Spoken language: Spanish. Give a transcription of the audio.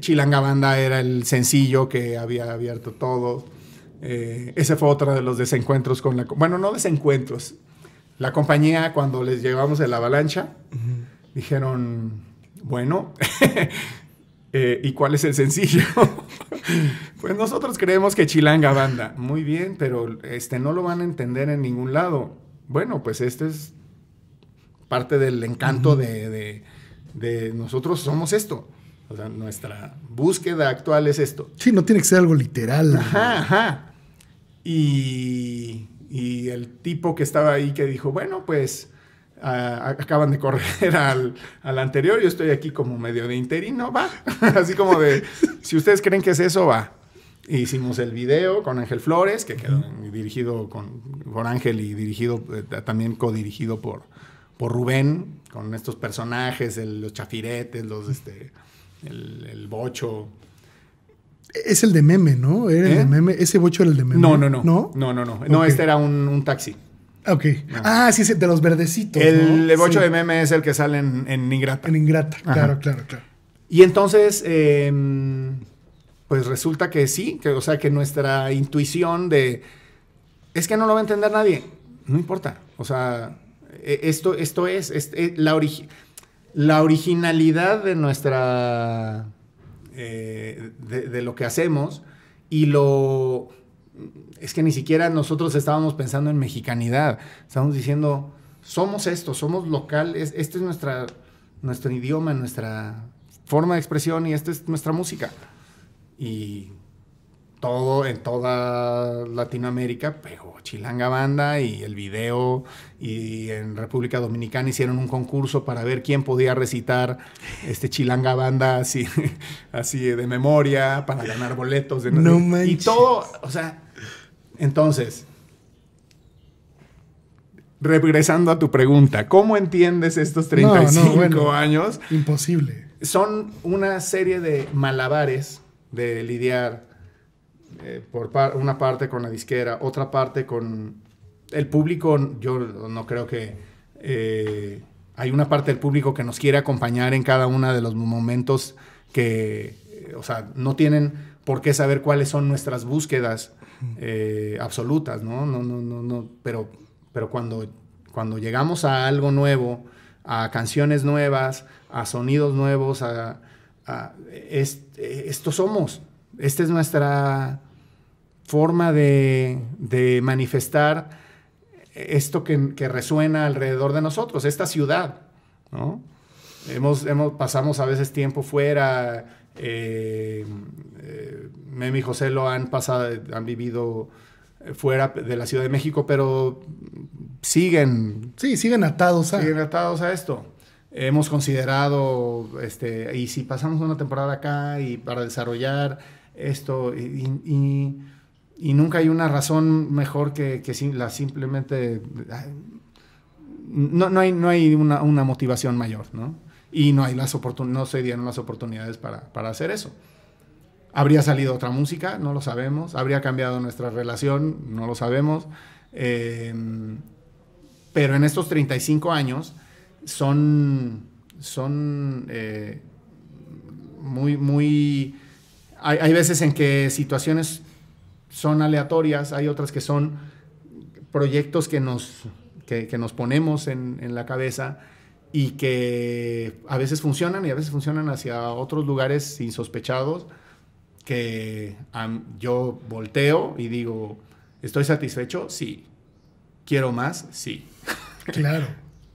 Chilanga Banda era el sencillo que había abierto todo. Eh, ese fue otro de los desencuentros con la... Bueno, no desencuentros. La compañía, cuando les llevamos el avalancha, dijeron, bueno, eh, ¿y cuál es el sencillo? pues nosotros creemos que Chilanga Banda. Muy bien, pero este, no lo van a entender en ningún lado. Bueno, pues este es parte del encanto de, nosotros somos esto nuestra búsqueda actual es esto. Sí, no tiene que ser algo literal. Ajá, ajá. Y, el tipo que estaba ahí que dijo, bueno, pues acaban de correr al, anterior, yo estoy aquí como medio de interino, va. Así como de, si ustedes creen que es eso, va. Hicimos el video con Ángel Flores, que quedó dirigido con, Ángel y dirigido, eh, también codirigido por, por Rubén, con estos personajes, los chafiretes, los... Este, el, bocho. Es el de meme, ¿no? el de ¿Eh? Ese bocho era el de meme. No, no, no. No, no, no. No, no este era un, taxi. Ok. Ah, sí, de los verdecitos. El, bocho de meme es el que sale en, Ingrata. En Ingrata, claro, claro, claro. Y entonces, em, pues resulta que sí, que, o sea, que nuestra intuición de. Es que no lo va a entender nadie. No importa. O sea, e, esto, esto es e, la origen la originalidad de nuestra. Eh, de, lo que hacemos y lo. Es que ni siquiera nosotros estábamos pensando en mexicanidad. estamos diciendo, somos esto, somos local, este es nuestra, nuestro idioma, nuestra forma de expresión y esta es nuestra música. Y todo, en toda Latinoamérica, pero Chilanga Banda y el video, y en República Dominicana hicieron un concurso para ver quién podía recitar este Chilanga Banda así, así de memoria, para ganar boletos. De, no manches. Y todo, o sea, entonces, regresando a tu pregunta, ¿cómo entiendes estos 35 años? Imposible. Son una serie de malabares de lidiar eh, por una parte con la disquera, otra parte con el público, yo no creo que eh, hay una parte del público que nos quiere acompañar en cada uno de los momentos que, eh, o sea, no tienen por qué saber cuáles son nuestras búsquedas absolutas, ¿no? pero, pero cuando, cuando llegamos a algo nuevo, a canciones nuevas, a sonidos nuevos, a, esto somos. Esta es nuestra forma de, manifestar esto que, resuena alrededor de nosotros, esta ciudad, ¿no? Hemos, hemos, pasamos a veces tiempo fuera, eh, eh y José lo han pasado, han vivido fuera de la Ciudad de México, pero siguen. Sí, siguen atados a. atados a esto. Hemos considerado, este, y si pasamos una temporada acá y para desarrollar esto y, nunca hay una razón mejor que, simplemente... No, hay, no hay una, motivación mayor, ¿no? Y no, hay las no se dieron las oportunidades para, hacer eso. Habría salido otra música, no lo sabemos. Habría cambiado nuestra relación, no lo sabemos. Eh, pero en estos 35 años son, son eh, muy, muy hay, veces en que situaciones son aleatorias, hay otras que son proyectos que nos, nos ponemos en, la cabeza y que a veces funcionan y a veces funcionan hacia otros lugares insospechados que yo volteo y digo, ¿estoy satisfecho? Sí. ¿Quiero más? Sí. Claro.